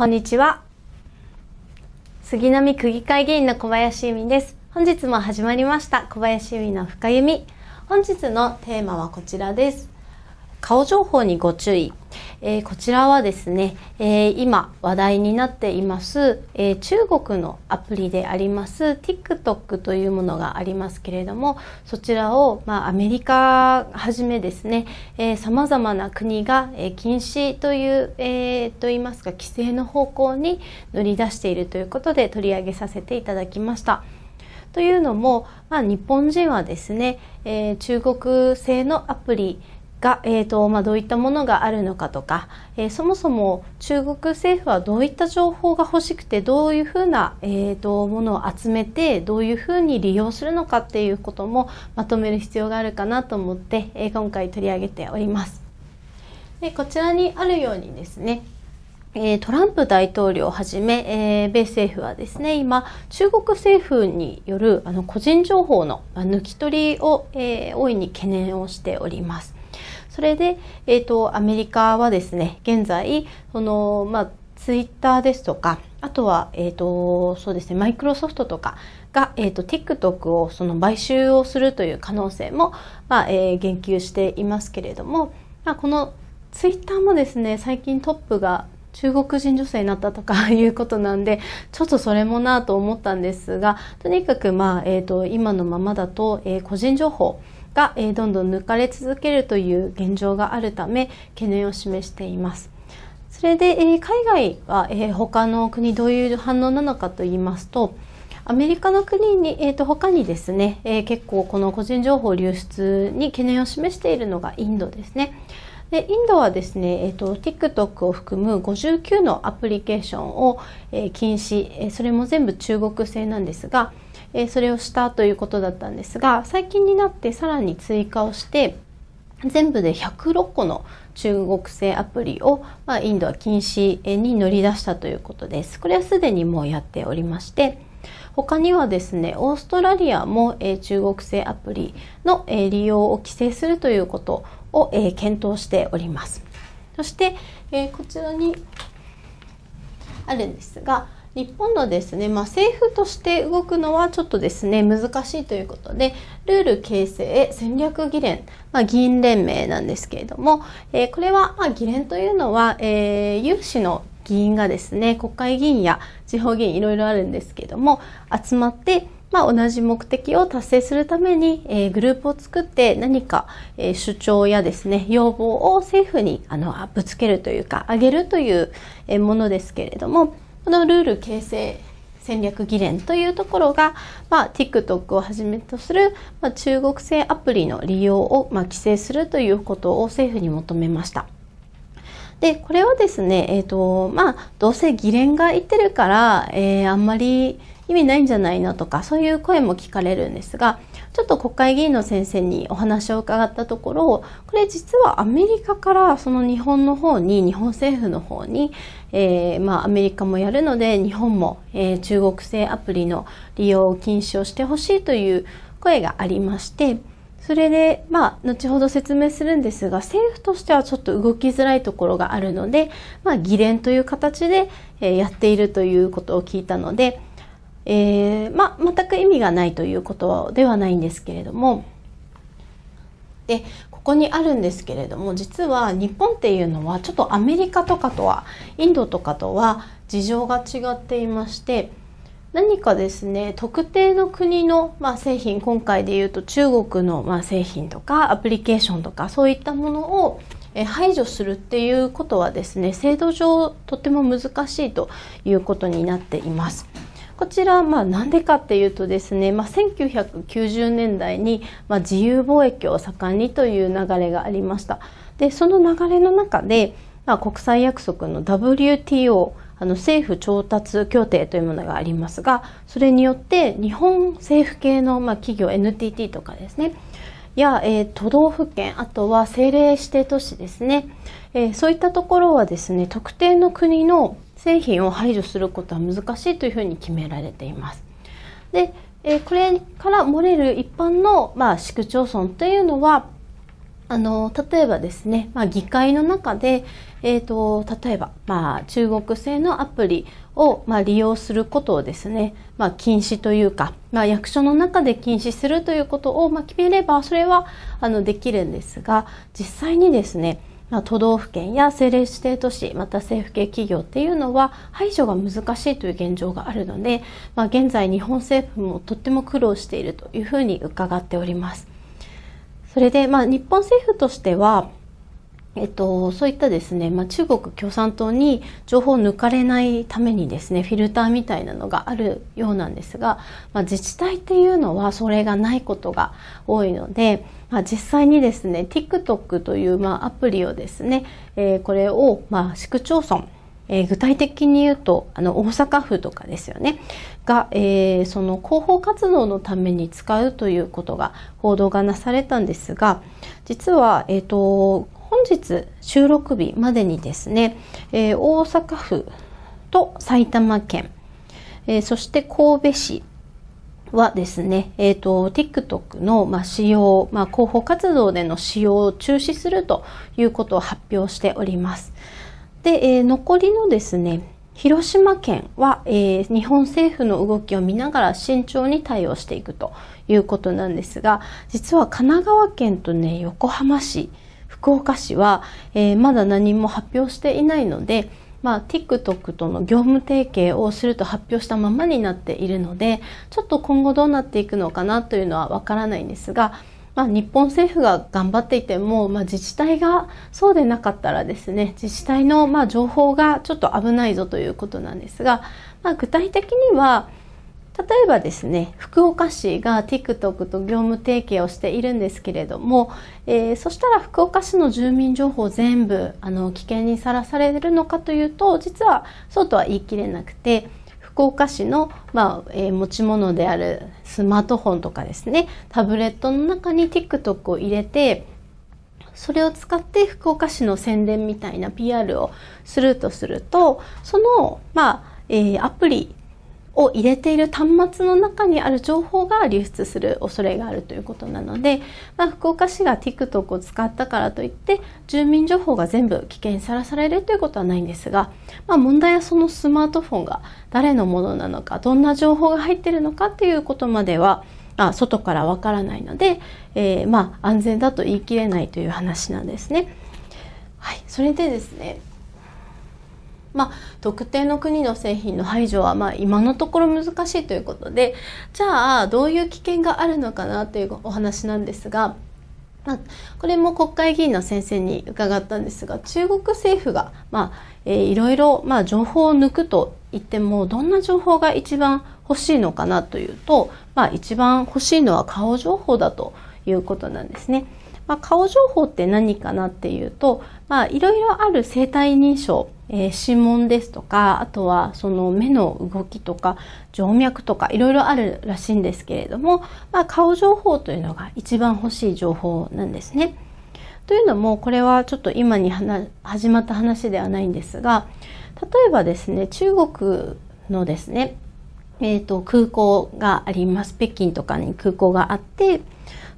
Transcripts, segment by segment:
こんにちは。杉並区議会議員の小林由美です。本日も始まりました小林由美の深読み。本日のテーマはこちらです。顔情報にご注意。えー、こちらはですね、えー、今話題になっています、えー、中国のアプリであります TikTok というものがありますけれどもそちらを、まあ、アメリカはじめですねさまざまな国が、え禁止という、えといいますか規制の方向に乗り出しているということで取り上げさせていただきました。というのも、まあ、日本人はですね、え中国製のアプリが、えーとまあ、どういったものがあるのかとか、えー、そもそも中国政府はどういった情報が欲しくてどういうふうな、えーと、ものを集めてどういうふうに利用するのかっていうこともまとめる必要があるかなと思って、えー、今回取り上げております。でこちらにあるようにですねえトランプ大統領をはじめ、えー、米政府はですね、今、中国政府によるあの個人情報の抜き取りを、えー、大いに懸念をしております。それで、えーと、とアメリカはですね現在その、まあ、ツイッターですとかあとは、えっ、ー、と、そうですね、マイクロソフトとかが、えっ、ー、と、TikTok をその買収をするという可能性も、まあ、えー、言及していますけれども、まあ、このツイッターもですね、最近トップが中国人女性になったとか いうことなんで、ちょっとそれもなと思ったんですが、とにかく、まあ、えっ、ー、と、今のままだと、えー、個人情報、が、どんどん抜かれ続けるという現状があるため懸念を示しています。それで、海外は、他の国どういう反応なのかと言いますとアメリカの国に、えー、と他にですね、えー、結構この個人情報流出に懸念を示しているのがインドですね。でインドはですね、えーと TikTok を含む59のアプリケーションを、えー、禁止、えー、それも全部中国製なんですが、えそれをしたということだったんですが最近になってさらに追加をして全部で106個の中国製アプリを、まあ、インドは禁止に乗り出したということです。これはすでにもうやっておりまして他にはですねオーストラリアも、え中国製アプリの、え利用を規制するということを、え検討しております。そして、えこちらにあるんですが日本のですね、まあ、政府として動くのはちょっとですね難しいということでルール形成戦略議連、まあ、議員連盟なんですけれども、えー、これは、まあ、議連というのは、えー、有志の議員がですね国会議員や地方議員いろいろあるんですけども集まってまあ、同じ目的を達成するために、えー、グループを作って何か、えー、主張やですね要望を政府にあのぶつけるというかあげるというものですけれどもこのルール形成戦略議連というところが、まあ、TikTok をはじめとする、まあ、中国製アプリの利用を、まあ、規制するということを政府に求めました。で、これはですね、えっ、ー、と、まあ、どうせ議連が言ってるから、えー、あんまり意味ないんじゃないのとか、そういう声も聞かれるんですが、ちょっと国会議員の先生にお話を伺ったところこれ実はアメリカからその日本の方に日本政府の方に、えー、まあ、アメリカもやるので日本も、えー、中国製アプリの利用を禁止をしてほしいという声がありましてそれで、まあ、後ほど説明するんですが、政府としてはちょっと動きづらいところがあるので、まあ、議連という形で、えやっているということを聞いたので、えー、まあ、全く意味がないということではないんですけれどもでここにあるんですけれども実は日本っていうのはちょっとアメリカとかとはインドとかとは事情が違っていまして何かですね特定の国の、まあ、製品今回で言うと中国の、まあ、製品とかアプリケーションとかそういったものを排除するっていうことはですね制度上とても難しいということになっています。こちら、まあ、なんでかっていうとですね、まあ、1990年代に、まあ、自由貿易を盛んにという流れがありました。で、その流れの中で、まあ、国際約束の WTO、あの政府調達協定というものがありますが、それによって日本政府系の、まあ、企業 NTT とかですね、や、えー、都道府県あとは政令指定都市ですね、えー、そういったところはですね特定の国の製品を排除することは難しいというふうに決められています。で、えー、これから漏れる一般の、まあ、市区町村というのはあの例えばですね、まあ、議会の中で、えーと、と例えば、まあ、中国製のアプリを、まあ、利用することをですね、まあ、禁止というか、まあ、役所の中で禁止するということを、まあ、決めればそれはあのできるんですが実際にですねまあ、都道府県や政令指定都市また政府系企業っていうのは排除が難しいという現状があるので、まあ、現在日本政府もとっても苦労しているというふうに伺っております。それで、まあ、日本政府としてはえっと、そういったですね、まあ、中国共産党に情報を抜かれないためにですねフィルターみたいなのがあるようなんですが、まあ、自治体っていうのはそれがないことが多いので、まあ、実際にですね TikTok という、まあ、アプリをですね、えー、これを、まあ、市区町村えー、具体的に言うとあの大阪府とかですよねが、えー、その広報活動のために使うということが報道がなされたんですが実は、えーと、と本日収録日までにですね、えー、大阪府と埼玉県、えー、そして神戸市はですね、えーと、TikTok の、まあ、使用、まあ、広報活動での使用を中止するということを発表しております。で、えー、残りのですね、広島県は、えー、日本政府の動きを見ながら慎重に対応していくということなんですが、実は神奈川県とね、横浜市、福岡市は、えー、まだ何も発表していないので、まあ、TikTok との業務提携をすると発表したままになっているのでちょっと今後どうなっていくのかなというのはわからないんですが、まあ、日本政府が頑張っていても、まあ、自治体がそうでなかったらですね自治体のまあ情報がちょっと危ないぞということなんですが、まあ、具体的には例えばですね福岡市が TikTok と業務提携をしているんですけれども、えー、そしたら福岡市の住民情報全部あの危険にさらされるのかというと実はそうとは言い切れなくて福岡市の、まあえー、持ち物であるスマートフォンとかですねタブレットの中に TikTok を入れてそれを使って福岡市の宣伝みたいな PR をするとするとその、まあえー、アプリを入れている端末の中にある情報が流出する恐れがあるということなので、まあ、福岡市が TikTok を使ったからといって住民情報が全部危険にさらされるということはないんですが、まあ、問題はそのスマートフォンが誰のものなのかどんな情報が入っているのかっていうことまではあ外からわからないので、えー、まあ安全だと言い切れないという話なんですね。はい、それでですねまあ、特定の国の製品の排除はまあ今のところ難しいということでじゃあどういう危険があるのかなというお話なんですが、まあ、これも国会議員の先生に伺ったんですが中国政府が、まあえー、いろいろ、まあ、情報を抜くと言ってもどんな情報が一番欲しいのかなというと、まあ、一番欲しいのは顔情報だということなんですね。まあ、顔情報って何かなっていうと、まあ、いろいろある生体認証えー、指紋ですとかあとはその目の動きとか静脈とかいろいろあるらしいんですけれども、まあ、顔情報というのが一番欲しい情報なんですね。というのもこれはちょっと今に始まった話ではないんですが例えばですね中国のですね、えーと、空港があります北京とかに空港があって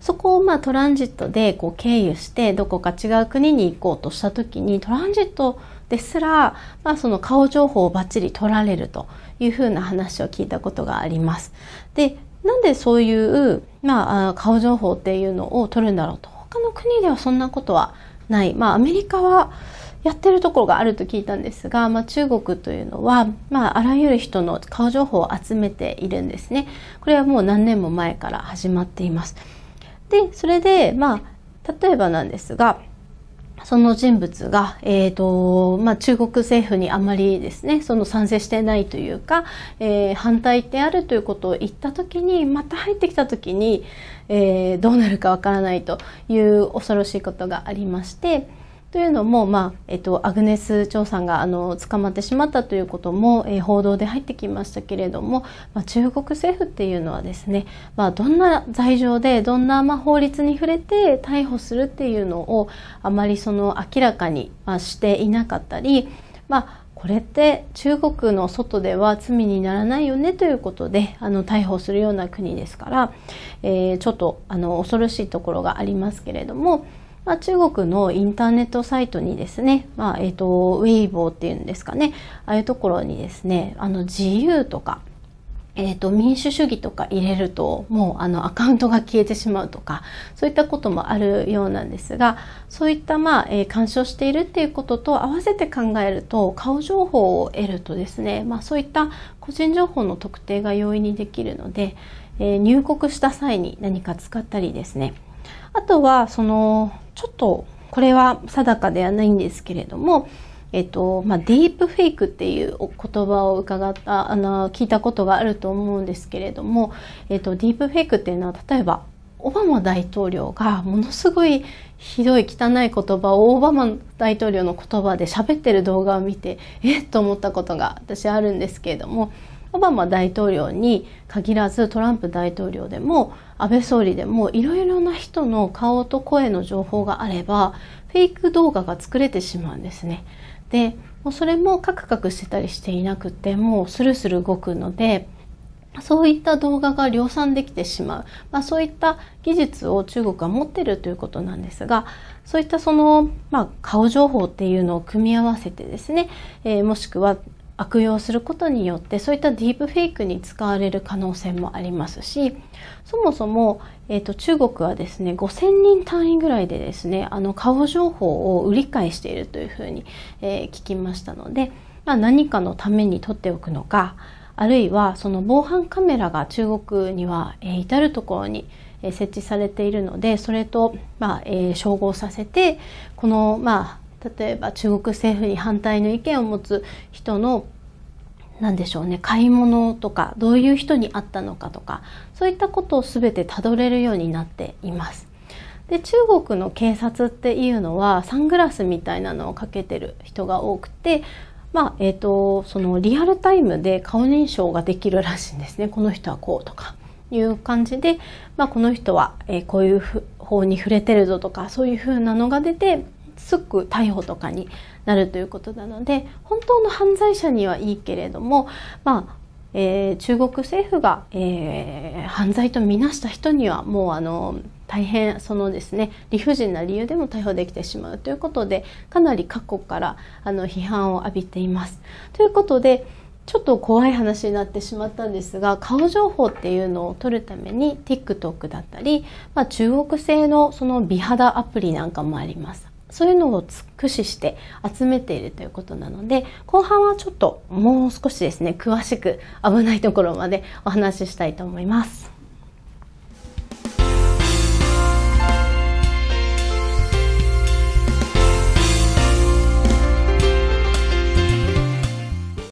そこをまあトランジットでこう経由してどこか違う国に行こうとした時にトランジットですら、まあ、その顔情報をバッチリ取られるというふうな話を聞いたことがあります。でなんでそういう、まあ、顔情報っていうのを取るんだろうと他の国ではそんなことはない。まあ、アメリカはやってるところがあると聞いたんですが、まあ、中国というのは、まあ、あらゆる人の顔情報を集めているんですね。これはもう何年も前から始まっています。で、それで、まあ、例えばなんですが、その人物が、えーとまあ、中国政府にあまりですねその賛成してないというか、えー、反対であるということを言った時にまた入ってきた時に、えー、どうなるかわからないという恐ろしいことがありまして。というのも、まあえっと、アグネス・チョウさんがあの捕まってしまったということも、えー、報道で入ってきましたけれども、まあ、中国政府っていうのはですね、まあ、どんな罪状でどんな、まあ、法律に触れて逮捕するっていうのをあまりその明らかに、まあ、していなかったり、まあ、これって中国の外では罪にならないよねということであの逮捕するような国ですから、えー、ちょっとあの恐ろしいところがありますけれども、まあ、中国のインターネットサイトにですね、まあ、えっ、ー、と、ウェイボーっていうんですかね、ああいうところにですね、あの、自由とか、えっ、ー、と、民主主義とか入れると、もうあの、アカウントが消えてしまうとか、そういったこともあるようなんですが、そういった、まあ、えー、干渉しているっていうことと合わせて考えると、顔情報を得るとですね、まあ、そういった個人情報の特定が容易にできるので、えー、入国した際に何か使ったりですね、あとは、その、ちょっと、これは定かではないんですけれども、えっと、まあ、ディープフェイクっていう言葉を伺った、あの、聞いたことがあると思うんですけれども、えっと、ディープフェイクっていうのは、例えば、オバマ大統領がものすごいひどい汚い言葉をオバマ大統領の言葉で喋ってる動画を見てえっと思ったことが私あるんですけれどもオバマ大統領に限らずトランプ大統領でも安倍総理でもいろいろな人の顔と声の情報があればフェイク動画が作れてしまうんですね。でもうそれもカクカクしてたりしていなくてもうスルスル動くのでそういった動画が量産できてしまう、まあ、そういった技術を中国は持ってるということなんですがそういったその、まあ、顔情報っていうのを組み合わせてですね、えー、もしくは悪用することによってそういったディープフェイクに使われる可能性もありますしそもそも、えーと、中国はですね5,000人単位ぐらいでですねあの顔情報を売り買いしているというふうに、えー、聞きましたので、まあ、何かのために取っておくのかあるいはその防犯カメラが中国には、えー、至る所に設置されているのでそれと、まあえー、照合させてこの、まあ例えば中国政府に反対の意見を持つ人の何でしょうね買い物とかどういう人に会ったのかとかそういったことを全てたどれるようになっています。で中国の警察っていうのはサングラスみたいなのをかけてる人が多くてまあえーと、そのリアルタイムで顔認証ができるらしいんですねこの人はこうとかいう感じで、まあ、この人は、えー、こういう方に触れてるぞとかそういうふうなのが出てすぐ逮捕とかになるということなので本当の犯罪者にはいいけれども、まあえー、中国政府が、えー、犯罪とみなした人にはもうあの大変そのですね理不尽な理由でも逮捕できてしまうということでかなり各国からあの批判を浴びています。ということでちょっと怖い話になってしまったんですが顔情報っていうのを取るために TikTok だったり、まあ、中国製のその美肌アプリなんかもあります。そういうのを駆使して集めているということなので後半はちょっともう少しですね詳しく危ないところまでお話ししたいと思います。